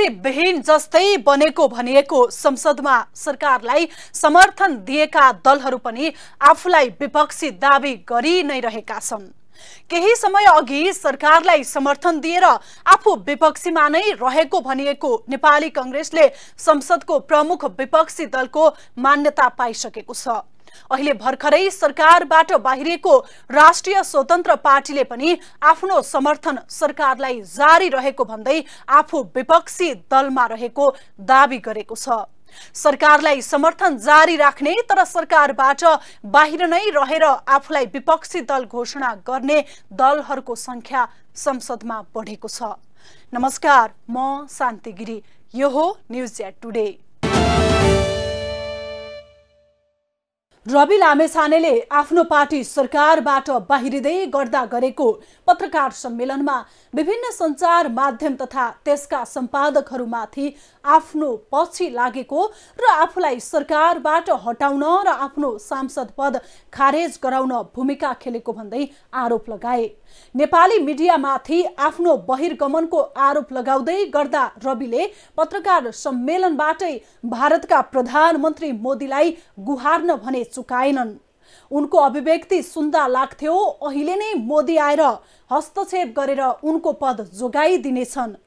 विहीन जस्तै बनेको भनिएको संसदमा सरकारलाई समर्थन दिएका दलहरू पनि आफूलाई विपक्षी दावी गरि नै रहेका छन् केही समय अघि सरकारलाई समर्थन दिएर आफू विपक्षीमा नै रहेको भनिएको नेपाली कङ्ग्रेसले संसदको प्रमुख विपक्षी दलको मान्यता पाइसकेको छ अहिले भर्खरै सरकारबाट बाहिरिएको राष्ट्रिय स्वतन्त्र पार्टीले पनि आफ्नो समर्थन सरकारलाई जारी रहेको भन्दै आफू विपक्षी दलमा रहेको दावी गरेको छ सरकारलाई समर्थन जारी राख्ने तर सरकारबाट बाहिर नै रहेर आफूलाई विपक्षी दल घोषणा गर्ने दलहरूको संख्या संसदमा बढेको छ नमस्कार म शान्ति गिरी यो हो न्युज एट टुडे रवि लामेछानेले आफ्नो पार्टी सरकारबाट बाहिरिँदै गर्दा गरेको पत्रकार सम्मेलनमा विभिन्न सञ्चार माध्यम तथा त्यसका सम्पादकहरूमाथि आफ्नो पछि लागेको र आफूलाई सरकारबाट हटाउन र आफ्नो सांसद पद खारेज गराउन भूमिका खेलेको भन्दै आरोप लगाए नेपाली मिडियामाथि आफ्नो बहिर्गमनको आरोप लगाउँदै गर्दा रविले पत्रकार सम्मेलनबाटै भारतका प्रधानमन्त्री मोदीलाई गुहार्न भने चुकाएनन् उनको अभिव्यक्ति सुन्दा लाग्थ्यो अहिले नै मोदी आएर हस्तक्षेप गरेर उनको पद जोगाइदिनेछन्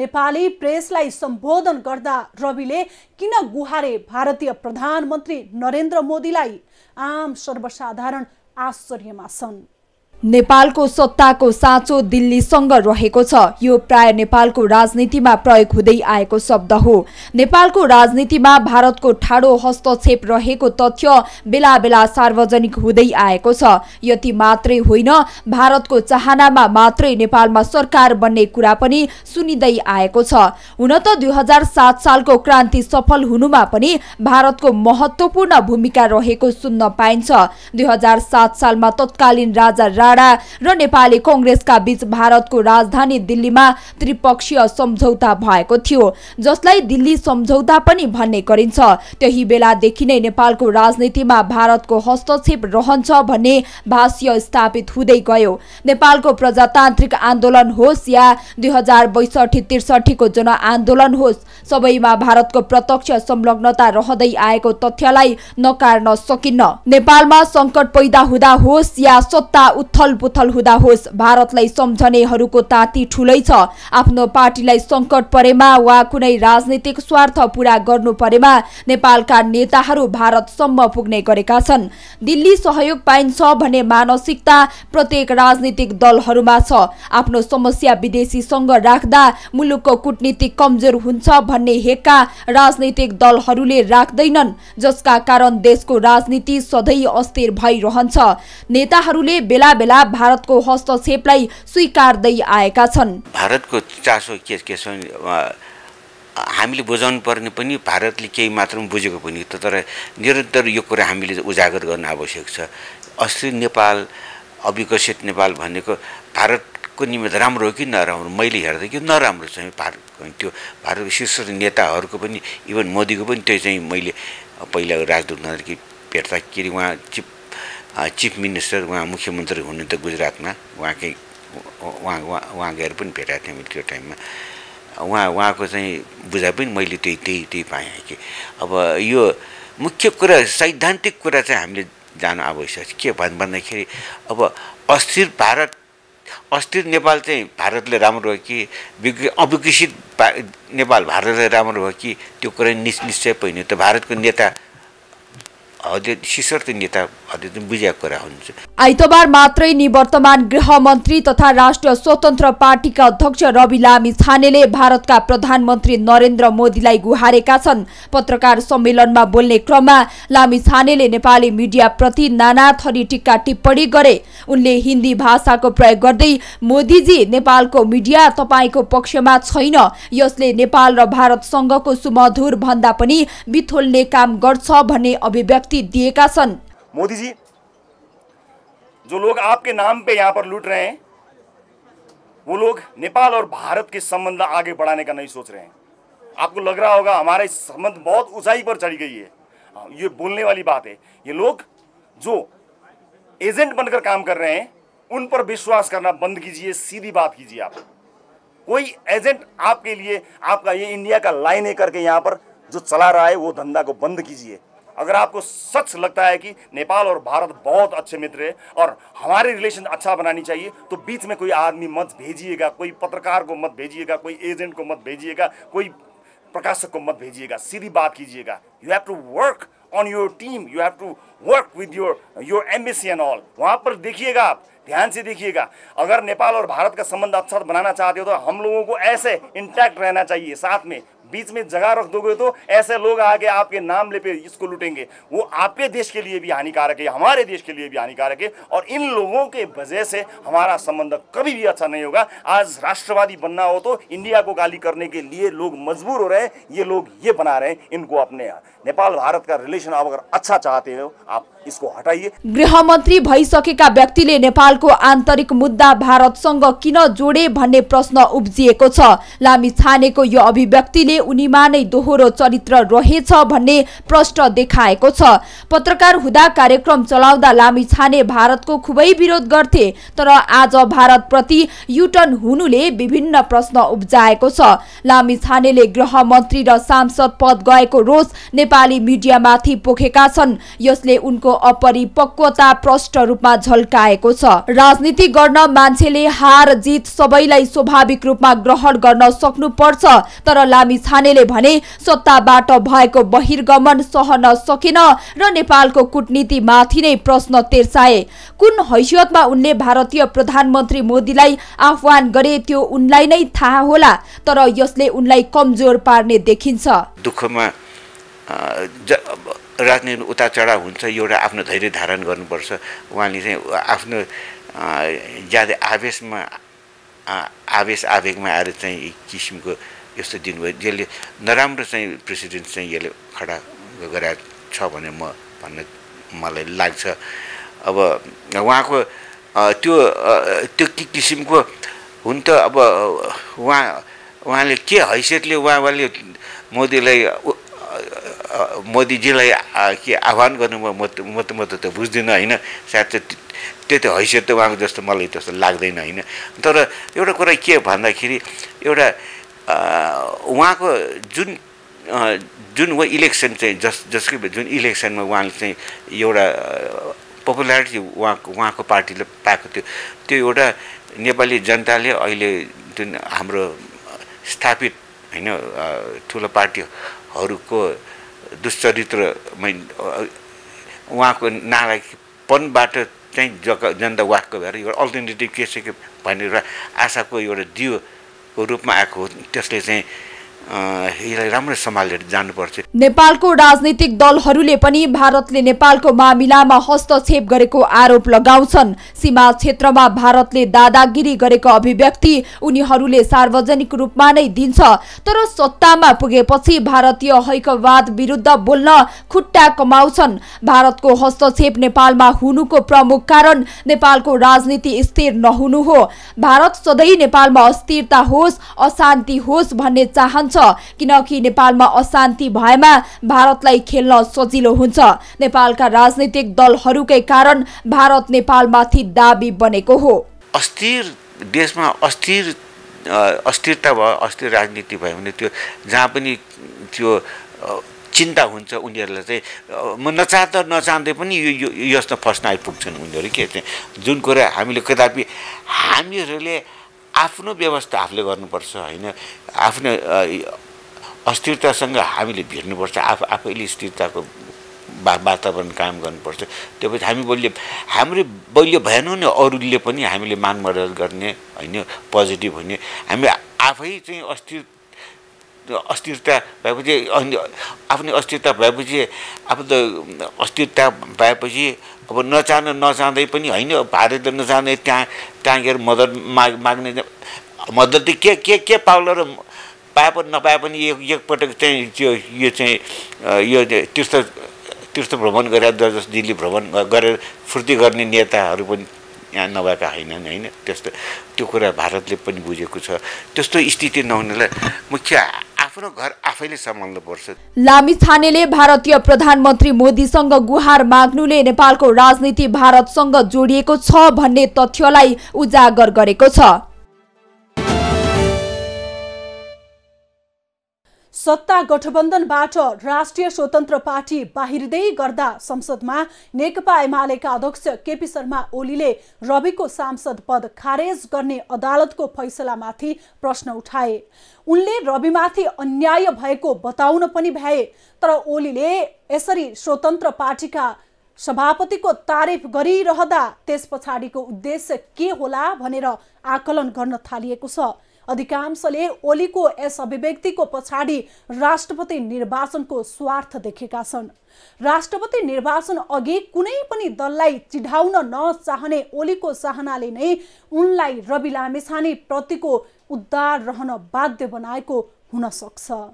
नेपाली प्रेसलाई सम्बोधन गर्दा रविले किन गुहारे भारतीय प्रधानमन्त्री नरेन्द्र मोदीलाई आम सर्वसाधारण आश्चर्यमा छन् नेपालको सत्ताको साँचो दिल्लीसँग रहेको छ यो प्राय नेपालको राजनीतिमा प्रयोग हुँदै आएको शब्द हो नेपालको राजनीतिमा भारतको ठाडो हस्तक्षेप रहेको तथ्य बेला बेला सार्वजनिक हुँदै आएको छ यति मात्रै होइन भारतको चाहनामा मात्रै नेपालमा सरकार बन्ने कुरा पनि सुनिँदै आएको छ हुन त दुई हजार सात सालको क्रान्ति सफल हुनुमा पनि भारतको महत्त्वपूर्ण भूमिका रहेको सुन्न पाइन्छ दुई हजार सात सालमा तत्कालीन राजा राणा र नेपाली कङ्ग्रेसका बीच भारतको राजधानी दिल्लीमा त्रिपक्षीय सम्झौता भएको थियो जसलाई दिल्ली सम्झौता पनि भन्ने गरिन्छ त्यही बेलादेखि नै नेपालको राजनीतिमा भारतको हस्तक्षेप रहन्छ भन्ने भाष्य स्थापित हुँदै गयो नेपालको प्रजातान्त्रिक आन्दोलन होस् या दुई हजार बैसठी त्रिसठीको जनआन्दोलन होस् सबैमा भारतको प्रत्यक्ष संलग्नता रहँदै आएको तथ्यलाई नकार्न सकिन्न नेपालमा सङ्कट पैदा हुँदा होस् या सत्ता थलपुथल हुँदा होस् भारतलाई सम्झनेहरूको ताती ठुलै छ आफ्नो पार्टीलाई सङ्कट परेमा वा कुनै राजनीतिक स्वार्थ पूरा गर्नु परेमा नेपालका नेताहरू भारतसम्म पुग्ने गरेका छन् दिल्ली सहयोग पाइन्छ भन्ने मानसिकता प्रत्येक राजनीतिक दलहरूमा छ आफ्नो समस्या विदेशीसँग राख्दा मुलुकको कुटनीति कमजोर हुन्छ भन्ने हेक्का राजनीतिक दलहरूले राख्दैनन् जसका कारण देशको राजनीति सधैँ अस्थिर भइरहन्छ नेताहरूले बेला बेला बेला भारतको हस्तक्षेपलाई स्वीकार्दै आएका छन् भारतको चासो के के छ हामीले बुझाउनु पर्ने पनि भारतले केही मात्रामा बुझेको पनि तर निरन्तर यो कुरा हामीले उजागर गर्न आवश्यक छ अस्ति नेपाल अविकसित नेपाल भनेको भारतको निमित्त राम्रो हो कि नराम्रो मैले हेर्दा कि नराम्रो चाहिँ भारत त्यो भारतको शीर्ष नेताहरूको पनि इभन मोदीको पनि त्यो चाहिँ मैले पहिला राजदूत नदेखि भेट्दाखेरि उहाँ चिप चिफ मिनिस्टर उहाँ मुख्यमन्त्री हुनुहुन्थ्यो त गुजरातमा उहाँकै उहाँ उहाँ उहाँ गएर पनि भेटाएको थिएँ मैले त्यो टाइममा उहाँ उहाँको चाहिँ बुझाइ पनि मैले त्यही त्यही त्यही पाएँ कि अब यो मुख्य कुरा सैद्धान्तिक कुरा चाहिँ हामीले जानु आवश्यक छ के भन् भन्दाखेरि अब अस्थिर भारत अस्थिर नेपाल चाहिँ भारतले राम्रो हो कि अविकसित नेपाल भारतले राम्रो हो कि त्यो कुरा निश्चय पनि त भारतको नेता हजुर सिसर्थ नेता आइतबार मात्रै निवर्तमान गृहमन्त्री तथा राष्ट्रिय स्वतन्त्र पार्टीका अध्यक्ष रवि लामी छानेले भारतका प्रधानमन्त्री नरेन्द्र मोदीलाई गुहारेका छन् पत्रकार सम्मेलनमा बोल्ने क्रममा लामी छानेले नेपाली मिडियाप्रति नाना थरी टिक्का टिप्पणी गरे उनले हिन्दी भाषाको प्रयोग गर्दै मोदीजी नेपालको मिडिया तपाईँको पक्षमा छैन यसले नेपाल र भारतसँगको सुमधुर भन्दा पनि बिथोल्ने काम गर्छ भन्ने अभिव्यक्ति दिएका छन् मोदी जी जो लोग आपके नाम पे यहाँ पर लूट रहे हैं वो लोग नेपाल और भारत के संबंध आगे बढ़ाने का नहीं सोच रहे हैं आपको लग रहा होगा हमारे संबंध बहुत ऊंचाई पर चढ़ी गई है हाँ, ये बोलने वाली बात है ये लोग जो एजेंट बनकर काम कर रहे हैं उन पर विश्वास करना बंद कीजिए सीधी बात कीजिए आप कोई एजेंट आपके लिए आपका ये इंडिया का लाइन है करके यहाँ पर जो चला रहा है वो धंधा को बंद कीजिए अगर आपको सच लगता है कि नेपाल और भारत बहुत अच्छे मित्र है और हमारे रिलेशन अच्छा बनानी चाहिए तो बीच में कोई आदमी मत भेजिएगा कोई पत्रकार को मत भेजिएगा कोई एजेंट को मत भेजिएगा कोई प्रकाशक को मत भेजिएगा सीधी बात कीजिएगा you have to work on your team you have to work with your your embassy and all वहाँ पर देखिएगा आप ध्यान से देखिएगा अगर नेपाल और भारत का संबंध अच्छा बनाना चाहते हो तो हम लोगों को ऐसे इंटैक्ट रहना चाहिए साथ में बीच में जगह रख दोगे तो ऐसे लोग आगे आपके नाम ले पे इसको लुटेंगे वो आपके देश के लिए भी हानिकारक है हमारे देश के लिए भी हानिकारक है और इन लोगों के वजह से हमारा संबंध कभी भी अच्छा नहीं होगा आज राष्ट्रवादी बनना हो तो इंडिया को गाली करने के लिए लोग मजबूर हो रहे हैं ये लोग ये बना रहे हैं इनको अपने नेपाल भारत का रिलेशन आप अगर अच्छा चाहते हो आप इसको हटाइए गृह मन्त्री भइसकेका व्यक्ति नेपालको आंतरिक मुद्दा भारत संग जोडे भन्ने प्रश्न उब्जिएको छाने को यह अभिव्यक्ति ने उनीमा नै दोहोरो चरित्र रहेछ भन्ने प्रश्न देखाएको छ पत्रकार हुँदा कार्यक्रम चलाउँदा लामी छाने भारतको खुबै विरोध गर्थे तर आज भारतप्रति युटर्न हुनुले विभिन्न प्रश्न उब्जाएको छ छानेले गृह मन्त्री र सांसद पद गएको रोष नेपाली मिडियामाथि पोखेका छन् यसले उनको अपरिपक्वता प्रष्ट रूपमा झल्काएको छ राजनीति गर्न मान्छेले हार जित सबैलाई स्वाभाविक रूपमा ग्रहण गर्न सक्नुपर्छ तर लामी छानेले भने सत्ताबाट भएको बहिर्गमन सहन सकेन र नेपालको कुटनीतिमाथि नै प्रश्न तेर्साए कुन हैसियतमा उनले भारतीय प्रधानमन्त्री मोदीलाई आह्वान गरे त्यो उनलाई नै थाहा होला तर यसले उनलाई कमजोर पार्ने देखिन्छ दुःखमा राजनीति उता चढाव हुन्छ एउटा आफ्नो धैर्य धारण गर्नुपर्छ उहाँले चाहिँ आफ्नो ज्यादै आवेशमा आवेश आवेगमा आएर चाहिँ किसिमको यस्तो दिनुभयो यसले नराम्रो चाहिँ प्रेसिडेन्ट चाहिँ यसले खडा गराएको छ भने म भन्ने मलाई लाग्छ अब उहाँको त्यो त्यो कि किसिमको हुन त अब उहाँ उहाँले के हैसियतले उहाँ उहाँले मोदीलाई मोदीजीलाई के आह्वान गर्नु म त म त म त बुझ्दिनँ होइन सायद त्यो त हैसियत त उहाँको जस्तो मलाई त्यस्तो लाग्दैन होइन तर एउटा कुरा के भन्दाखेरि एउटा उहाँको जुन जुन उहाँ इलेक्सन चाहिँ जस जसकै जुन इलेक्सनमा उहाँले चाहिँ एउटा पपुलारिटी उहाँको उहाँको पार्टीले पाएको थियो त्यो एउटा नेपाली जनताले अहिले जुन हाम्रो स्थापित होइन ठुलो पार्टीहरूको दुश्चरित्रमै उहाँको नालायकपनबाट चाहिँ जग जनता वाक्क भएर एउटा अल्टरनेटिभ के छ कि भनेर आशाको एउटा दियो को रूपमा आएको हो त्यसले चाहिँ राम्रो सम्हालेर जानुपर्छ नेपालको राजनीतिक दलहरूले पनि भारतले नेपालको मामिलामा हस्तक्षेप गरेको आरोप लगाउँछन् सीमा क्षेत्रमा भारतले दादागिरी गरेको अभिव्यक्ति उनीहरूले सार्वजनिक रूपमा नै दिन्छ तर सत्तामा पुगेपछि भारतीय हैकवाद विरुद्ध बोल्न खुट्टा कमाउँछन् भारतको हस्तक्षेप नेपालमा हुनुको प्रमुख कारण नेपालको राजनीति स्थिर नहुनु हो भारत सधैँ नेपालमा अस्थिरता होस् अशान्ति होस् भन्ने चाहन्छ छ किनकि नेपालमा अशान्ति भएमा भारतलाई खेल्न सजिलो हुन्छ नेपालका राजनैतिक दलहरूकै कारण भारत नेपालमाथि दाबी बनेको हो अस्थिर देशमा अस्थिर अस्थिरता भयो अस्थिर राजनीति भयो भने त्यो जहाँ पनि त्यो चिन्ता हुन्छ उनीहरूलाई चाहिँ म नचाहँदा नचाहँदै पनि यो यस्तो फस्न आइपुग्छन् उनीहरू के जुन कुरा हामीले कदापि हामीहरूले आफ्नो व्यवस्था आफूले गर्नुपर्छ होइन आफ्नो अस्थिरतासँग हामीले भिड्नुपर्छ आफ आफैले स्थिरताको वा वातावरण कायम गर्नुपर्छ त्यो पछि हामी बलियो हाम्रो बलियो भएन नि अरूले पनि हामीले मान मर्यादा गर्ने होइन पोजिटिभ हुने हामी आफै चाहिँ अस्थिर अस्थिरता भएपछि अनि आफ्नो अस्थिरता भएपछि आफ्नो अस्थिरता भएपछि अब नचाहन नचाहँदै पनि होइन भारतले नचाहँदै त्यहाँ टाँगेर मद्दत माग माग्ने मद्दत के के के पाउला र पाए पनि नपाए पनि एक एकपटक चाहिँ त्यो यो चाहिँ यो तीर्थ तीर्थ भ्रमण गरेर जस दिल्ली भ्रमण गरेर फुर्ति गर्ने नेताहरू पनि यहाँ नभएका होइनन् होइन त्यस्तो त्यो कुरा भारतले पनि बुझेको छ त्यस्तो स्थिति नहुनेलाई मुख्य आफ्नो घर आफैले सम्हाल्नुपर्छ लामिछानेले भारतीय प्रधानमन्त्री मोदीसँग गुहार माग्नुले नेपालको राजनीति भारतसँग जोडिएको छ भन्ने तथ्यलाई उजागर गरेको छ सत्ता गठबन्धनबाट राष्ट्रिय स्वतन्त्र पार्टी बाहिरिँदै गर्दा संसदमा नेकपा एमालेका अध्यक्ष केपी शर्मा ओलीले रविको सांसद पद खारेज गर्ने अदालतको फैसलामाथि प्रश्न उठाए उनले रविमाथि अन्याय भएको बताउन पनि भ्याए तर ओलीले यसरी स्वतन्त्र पार्टीका सभापतिको तारिफ गरिरहँदा त्यस पछाडिको उद्देश्य के होला भनेर आकलन गर्न थालिएको छ अधिकांशले ओलीको यस अभिव्यक्तिको पछाडि राष्ट्रपति निर्वाचनको स्वार्थ देखेका छन् राष्ट्रपति निर्वाचन अघि कुनै पनि दललाई चिढाउन नचाहने ओलीको चाहनाले नै उनलाई रवि लामेछाने प्रतिको उद्धार रहन बाध्य बनाएको हुन सक्छ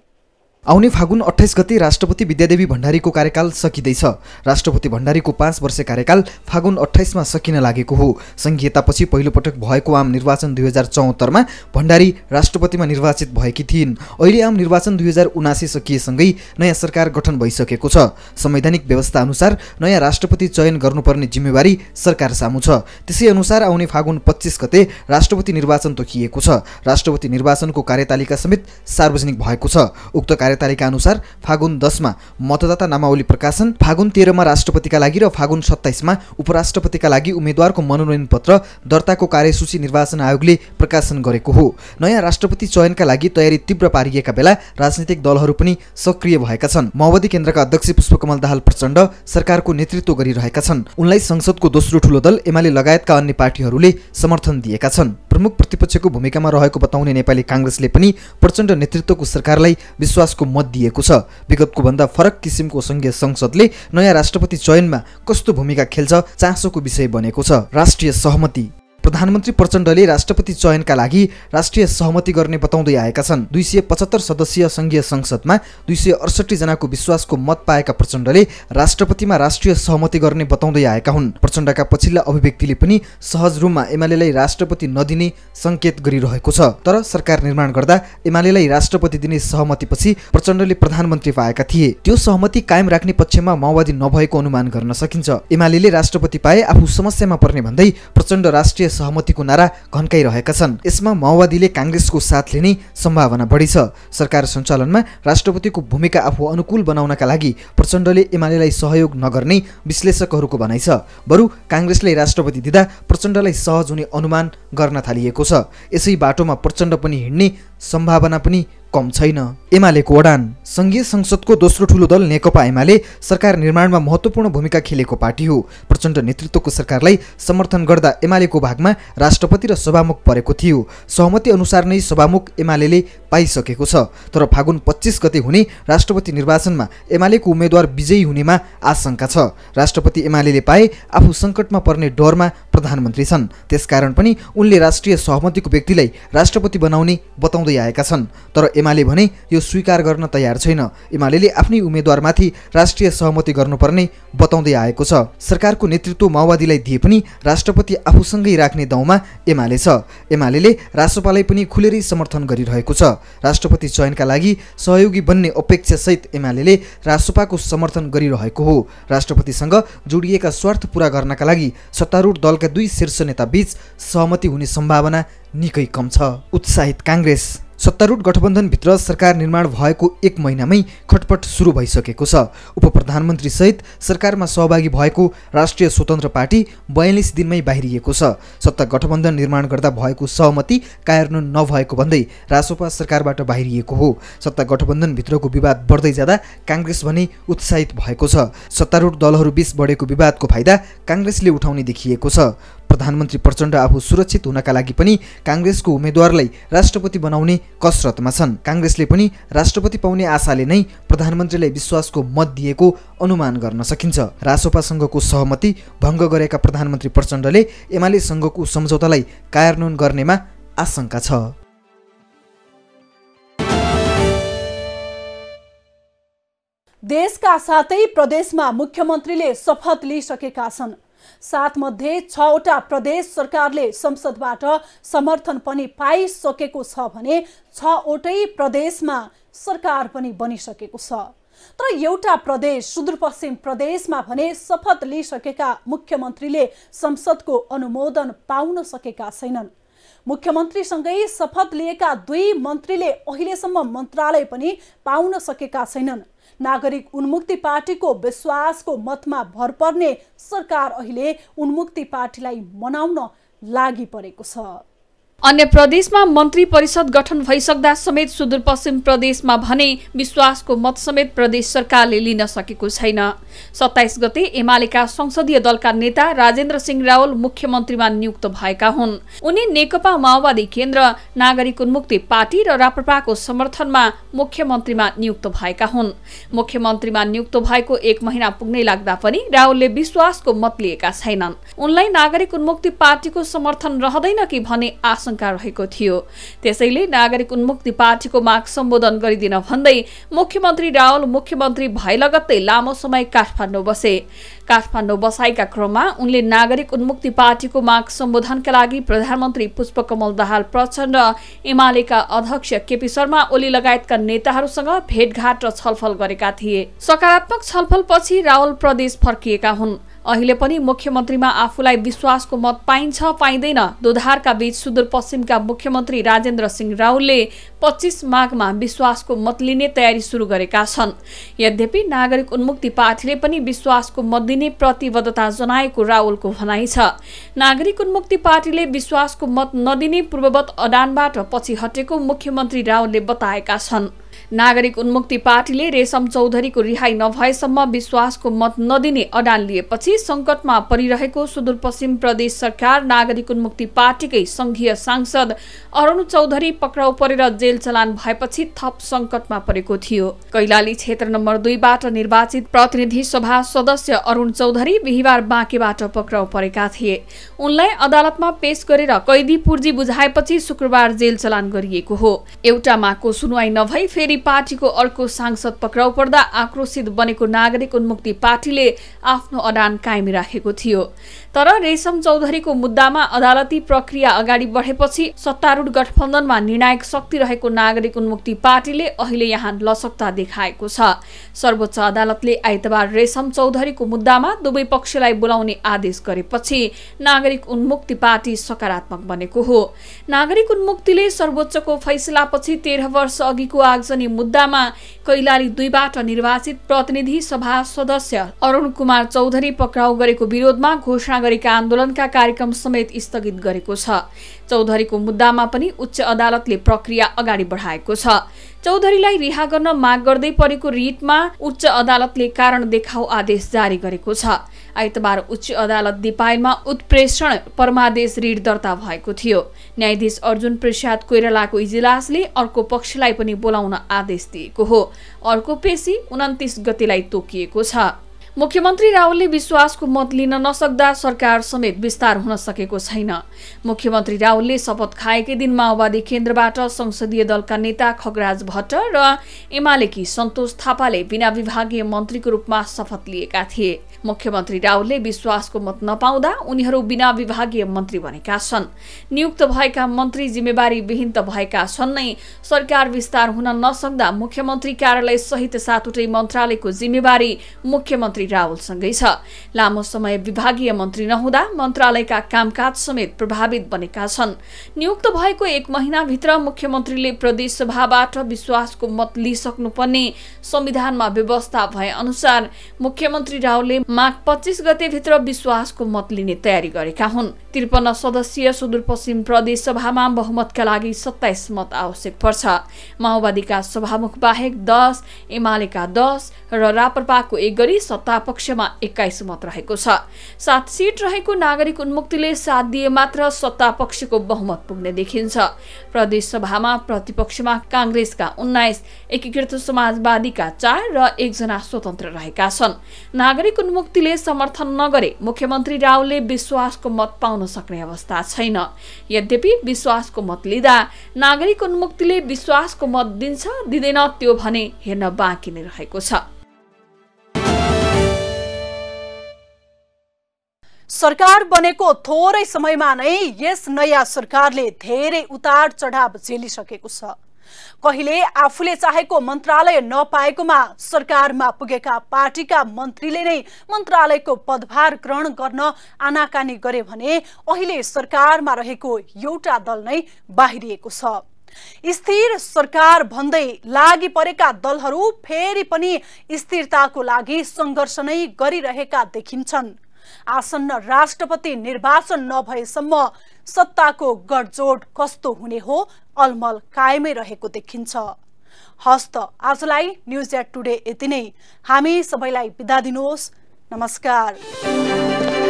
आउने फागुन अठाइस गते राष्ट्रपति विद्यादेवी भण्डारीको कार्यकाल सकिँदैछ राष्ट्रपति भण्डारीको पाँच वर्ष कार्यकाल फागुन अठाइसमा सकिन लागेको हो सङ्घीयतापछि पहिलोपटक भएको आम निर्वाचन दुई हजार चौहत्तरमा भण्डारी राष्ट्रपतिमा निर्वाचित भएकी थिइन् अहिले आम निर्वाचन दुई हजार उनासी सकिएसँगै नयाँ सरकार गठन भइसकेको छ संवैधानिक व्यवस्था अनुसार नयाँ राष्ट्रपति चयन गर्नुपर्ने जिम्मेवारी सरकार सामु छ त्यसै अनुसार आउने फागुन पच्चिस गते राष्ट्रपति निर्वाचन तोकिएको छ राष्ट्रपति निर्वाचनको कार्यतालिका समेत सार्वजनिक भएको छ उक्त कार्यतालिका अनुसार फागुन दसमा मतदाता नामावली प्रकाशन फागुन तेह्रमा राष्ट्रपतिका लागि र फागुन सत्ताइसमा उपराष्ट्रपतिका लागि उम्मेद्वारको मनोनयन पत्र दर्ताको कार्यसूची निर्वाचन आयोगले प्रकाशन गरेको हो नयाँ राष्ट्रपति चयनका लागि तयारी तीव्र पारिएका बेला राजनीतिक दलहरू पनि सक्रिय भएका छन् माओवादी केन्द्रका अध्यक्ष पुष्पकमल दाहाल प्रचण्ड सरकारको नेतृत्व गरिरहेका छन् उनलाई संसदको दोस्रो ठूलो दल एमाले लगायतका अन्य पार्टीहरूले समर्थन दिएका छन् प्रमुख प्रतिपक्षको भूमिकामा रहेको बताउने नेपाली काङ्ग्रेसले पनि प्रचण्ड नेतृत्वको सरकारलाई विश्वास को मत दिएको छ विगतको भन्दा फरक किसिमको सङ्घीय संसदले नयाँ राष्ट्रपति चयनमा कस्तो भूमिका खेल्छ चासोको विषय बनेको छ राष्ट्रिय सहमति प्रधानमन्त्री प्रचण्डले राष्ट्रपति चयनका लागि राष्ट्रिय सहमति गर्ने बताउँदै आएका छन् दुई सय पचहत्तर सदस्यीय सङ्घीय संसदमा दुई सय अडसठी जनाको विश्वासको मत पाएका प्रचण्डले राष्ट्रपतिमा राष्ट्रिय सहमति गर्ने बताउँदै आएका हुन् प्रचण्डका पछिल्ला अभिव्यक्तिले पनि सहज रूपमा एमालेलाई राष्ट्रपति नदिने सङ्केत गरिरहेको छ तर सरकार निर्माण गर्दा एमालेलाई राष्ट्रपति दिने सहमतिपछि प्रचण्डले प्रधानमन्त्री पाएका थिए त्यो सहमति कायम राख्ने पक्षमा माओवादी नभएको अनुमान गर्न सकिन्छ एमाले राष्ट्रपति पाए आफू समस्यामा पर्ने भन्दै प्रचण्ड राष्ट्रिय सहमतिको नारा घन्काइरहेका छन् यसमा माओवादीले काङ्ग्रेसको साथ लिने सम्भावना बढी छ सरकार सञ्चालनमा राष्ट्रपतिको भूमिका आफू अनुकूल बनाउनका लागि प्रचण्डले एमालेलाई सहयोग नगर्ने विश्लेषकहरूको भनाइ छ बरु काङ्ग्रेसले राष्ट्रपति दिँदा प्रचण्डलाई सहज हुने अनुमान गर्न थालिएको छ यसै बाटोमा प्रचण्ड पनि हिँड्ने सम्भावना पनि कम छैन एमालेको वडान सङ्घीय संसदको दोस्रो ठुलो दल नेकपा एमाले सरकार निर्माणमा महत्त्वपूर्ण भूमिका खेलेको पार्टी हो प्रचण्ड नेतृत्वको सरकारलाई समर्थन गर्दा एमालेको भागमा राष्ट्रपति र सभामुख परेको थियो सहमति अनुसार नै सभामुख एमाले पाइसकेको छ तर फागुन पच्चिस गते हुने राष्ट्रपति निर्वाचनमा एमालेको उम्मेद्वार विजयी हुनेमा आशंका छ राष्ट्रपति एमाले पाए आफू सङ्कटमा पर्ने डरमा प्रधानमन्त्री छन् त्यसकारण पनि उनले राष्ट्रिय सहमतिको व्यक्तिलाई राष्ट्रपति बनाउने बताउँदै आएका छन् तर एमाले भने यो स्वीकार गर्न तयार छैन एमाले आफ्नै उम्मेद्वारमाथि राष्ट्रिय सहमति गर्नुपर्ने बताउँदै आएको छ सरकारको नेतृत्व माओवादीलाई दिए पनि राष्ट्रपति आफूसँगै राख्ने दाउमा एमाले छ एमाले रासोपालाई पनि खुलेरै समर्थन गरिरहेको छ राष्ट्रपति चयनका लागि सहयोगी बन्ने अपेक्षासहित एमाले रासोपाको समर्थन गरिरहेको हो राष्ट्रपतिसँग जोडिएका स्वार्थ पुरा गर्नका लागि सत्तारूढ दलका दुई शीर्ष नेताबीच सहमति हुने सम्भावना निकै कम छ उत्साहित काङ्ग्रेस सत्तारूढ गठबन्धनभित्र सरकार निर्माण भएको एक महिनामै खटपट सुरु भइसकेको छ उप प्रधानमन्त्रीसहित सरकारमा सहभागी भएको राष्ट्रिय स्वतन्त्र पार्टी बयालिस दिनमै बाहिरिएको छ सत्ता गठबन्धन निर्माण गर्दा भएको सहमति कार्यान्वयन नभएको भन्दै रासोपा सरकारबाट बाहिरिएको हो सत्ता गठबन्धनभित्रको विवाद बढ्दै जाँदा काङ्ग्रेस भने उत्साहित भएको छ सत्तारूढ दलहरूबीच बढेको विवादको फाइदा काङ्ग्रेसले उठाउने देखिएको छ प्रधानमन्त्री प्रचण्ड आफू सुरक्षित हुनका लागि पनि काङ्ग्रेसको उम्मेद्वारलाई राष्ट्रपति बनाउने कसरतमा छन् काङ्ग्रेसले पनि राष्ट्रपति पाउने आशाले नै प्रधानमन्त्रीलाई विश्वासको मत दिएको अनुमान गर्न सकिन्छ रासोपासँगको सहमति भङ्ग गरेका प्रधानमन्त्री प्रचण्डले एमालेसँगको सम्झौतालाई कार्यान्वयन गर्नेमा आशंका छ देशका साथै प्रदेशमा मुख्यमन्त्रीले शपथ लिइसकेका छन् सातमध्ये छवटा प्रदेश सरकारले संसदबाट समर्थन पनि पाइसकेको छ भने छवटै प्रदेशमा सरकार पनि बनिसकेको छ तर एउटा प्रदेश सुदूरपश्चिम प्रदेशमा भने शपथ लिइसकेका मुख्यमन्त्रीले संसदको अनुमोदन पाउन सकेका छैनन् मुख्यमन्त्रीसँगै शपथ लिएका दुई मन्त्रीले अहिलेसम्म मन्त्रालय पनि पाउन सकेका छैनन् नागरिक उन्मुक्ति पार्टीको विश्वासको मतमा भर पर्ने सरकार अहिले उन्मुक्ति पार्टीलाई मनाउन लागि परेको छ अन्य प्रदेशमा मन्त्री परिषद गठन भइसक्दा समेत सुदूरपश्चिम प्रदेशमा भने विश्वासको मत समेत प्रदेश सरकारले लिन सकेको छैन सत्ताइस गते एमालेका संसदीय दलका नेता राजेन्द्र सिंह रावल मुख्यमन्त्रीमा नियुक्त भएका हुन् उनी नेकपा माओवादी केन्द्र नागरिक उन्मुक्ति पार्टी र राप्रपाको समर्थनमा मुख्यमन्त्रीमा नियुक्त भएका हुन् मुख्यमन्त्रीमा नियुक्त भएको एक महिना पुग्नै लाग्दा पनि रावलले विश्वासको मत लिएका छैनन् उनलाई नागरिक उन्मुक्ति पार्टीको समर्थन रहँदैन कि भन्ने आशंका रहेको थियो त्यसैले नागरिक उन्मुक्ति पार्टीको माग सम्बोधन गरिदिन भन्दै मुख्यमन्त्री रावल मुख्यमन्त्री भए लगत्तै लामो समयका काठमाडौँ बसे काठमाडौँ बसाइका क्रममा उनले नागरिक उन्मुक्ति पार्टीको माग सम्बोधनका लागि प्रधानमन्त्री पुष्पकमल दाहाल प्रचण्ड एमालेका अध्यक्ष केपी शर्मा ओली लगायतका नेताहरूसँग भेटघाट र छलफल गरेका थिए सकारात्मक छलफलपछि रावल प्रदेश फर्किएका हुन् अहिले पनि मुख्यमन्त्रीमा आफूलाई विश्वासको मत पाइन्छ पाइँदैन दोधारका बीच सुदूरपश्चिमका मुख्यमन्त्री राजेन्द्र सिंह रावलले पच्चिस माघमा विश्वासको मत लिने तयारी सुरु गरेका छन् यद्यपि नागरिक उन्मुक्ति पार्टीले पनि विश्वासको मत दिने प्रतिबद्धता जनाएको रावलको भनाइ छ नागरिक उन्मुक्ति पार्टीले विश्वासको मत नदिने पूर्ववत अडानबाट पछि हटेको मुख्यमन्त्री रावलले बताएका छन् नागरिक उन्मुक्ति पार्टीले रेशम चौधरीको रिहाई नभएसम्म विश्वासको मत नदिने अडान लिएपछि सङ्कटमा परिरहेको सुदूरपश्चिम प्रदेश सरकार नागरिक उन्मुक्ति पार्टीकै सङ्घीय सांसद अरुण चौधरी पक्राउ परेर जेल चलान भएपछि थप सङ्कटमा परेको थियो कैलाली क्षेत्र नम्बर दुईबाट निर्वाचित प्रतिनिधि सभा सदस्य अरुण चौधरी बिहिबार बाँकेबाट पक्राउ परेका थिए उनलाई अदालतमा पेश गरेर कैदी पुर्जी बुझाएपछि शुक्रबार जेल चलान गरिएको हो एउटामाको सुनवाई नभई फेरि पार्टीको अर्को सांसद पक्राउ पर्दा आक्रोशित बनेको नागरिक उन्मुक्ति पार्टीले आफ्नो अडान कायम राखेको थियो तर रेशम चौधरीको मुद्दामा अदालती प्रक्रिया अगाडि बढेपछि सत्तारूढ गठबन्धनमा निर्णायक शक्ति रहेको नागरिक उन्मुक्ति पार्टीले अहिले यहाँ लसकता देखाएको छ सर्वोच्च अदालतले आइतबार रेशम चौधरीको मुद्दामा दुवै पक्षलाई बोलाउने आदेश गरेपछि नागरिक उन्मुक्ति पार्टी सकारात्मक बनेको हो नागरिक उन्मुक्तिले सर्वोच्चको फैसलापछि तेह्र वर्ष अघिको आगजनी मुद्दामा कैलाली दुईबाट निर्वाचित प्रतिनिधि सभा सदस्य अरुण कुमार चौधरी पक्राउ गरेको विरोधमा घोषणा नागरिक आन्दोलनका कार्यक्रम समेत स्थगित गरेको छ चौधरीको मुद्दामा पनि उच्च अदालतले प्रक्रिया अगाडि बढाएको छ चौधरीलाई रिहा गर्न माग गर्दै परेको रिटमा उच्च अदालतले कारण देखाउ आदेश जारी गरेको छ आइतबार उच्च अदालत दिपायलमा उत्प्रेषण परमादेश रिट दर्ता भएको थियो न्यायाधीश अर्जुन प्रसाद कोइरालाको इजलासले अर्को पक्षलाई पनि बोलाउन आदेश दिएको हो अर्को पेशी उन्तिस गतिलाई तोकिएको छ मुख्यमन्त्री रावलले विश्वासको मत लिन नसक्दा सरकार समेत विस्तार हुन सकेको छैन मुख्यमन्त्री रावलले शपथ खाएकै दिन माओवादी केन्द्रबाट संसदीय दलका नेता खगराज भट्ट र एमालेकी सन्तोष थापाले बिना विभागीय मन्त्रीको रूपमा शपथ लिएका थिए मुख्यमन्त्री रावलले विश्वासको मत नपाउँदा उनीहरू बिना विभागीय मन्त्री बनेका छन् नियुक्त भएका मन्त्री जिम्मेवारी विहीन त भएका छन् नै सरकार विस्तार हुन नसक्दा मुख्यमन्त्री कार्यालय सहित सातवटै मन्त्रालयको जिम्मेवारी मुख्यमन्त्री रावलसँगै छ लामो समय विभागीय मन्त्री नहुँदा मन्त्रालयका कामकाज समेत प्रभावित बनेका छन् नियुक्त भएको एक महिनाभित्र मुख्यमन्त्रीले प्रदेशसभाबाट विश्वासको मत लिइसक्नुपर्ने संविधानमा व्यवस्था भए अनुसार मुख्यमन्त्री रावलले माघ पच्चिस गतेभित्र विश्वासको मत लिने तयारी गरेका हुन् त्रिपन्न सदस्यीय सुदूरपश्चिम प्रदेश सभामा बहुमतका लागि सत्ताइस मत आवश्यक पर्छ माओवादीका सभामुख बाहेक दस एमालेका दस र रापरपाको एक गरी सत्तापक्षमा पक्षमा एक्काइस मत रहेको छ सात सिट रहेको नागरिक उन्मुक्तिले साथ दिए मात्र सत्तापक्षको बहुमत पुग्ने देखिन्छ प्रदेश सभामा प्रतिपक्षमा काङ्ग्रेसका उन्नाइस एकीकृत समाजवादीका चार र एकजना स्वतन्त्र रहेका छन् नागरिक उन्मुक्तिले समर्थन नगरे मुख्यमन्त्री रावले विश्वासको मत पाउनु पाउन सक्ने अवस्था छैन यद्यपि विश्वासको मत लिँदा नागरिक उन्मुक्तिले विश्वासको मत दिन्छ दिँदैन त्यो भने हेर्न बाँकी नै रहेको छ सरकार बनेको थोरै समयमा नै यस नयाँ सरकारले धेरै उतार चढाव झेलिसकेको छ कहिले आफूले चाहेको मन्त्रालय नपाएकोमा सरकारमा पुगेका पार्टीका मन्त्रीले नै मन्त्रालयको पदभार ग्रहण गर्न आनाकानी गरे भने अहिले सरकारमा रहेको एउटा दल नै बाहिरिएको छ स्थिर सरकार भन्दै लागि परेका दलहरू फेरि पनि स्थिरताको लागि सङ्घर्ष नै गरिरहेका देखिन्छन् आसन्न राष्ट्रपति निर्वाचन नभएसम्म सत्ताको गठजोड कस्तो हुने हो अलमल कायमै रहेको देखिन्छ हस्त आजलाई न्युज एट टुडे यति नै हामी सबैलाई बिदा दिनुहोस् नमस्कार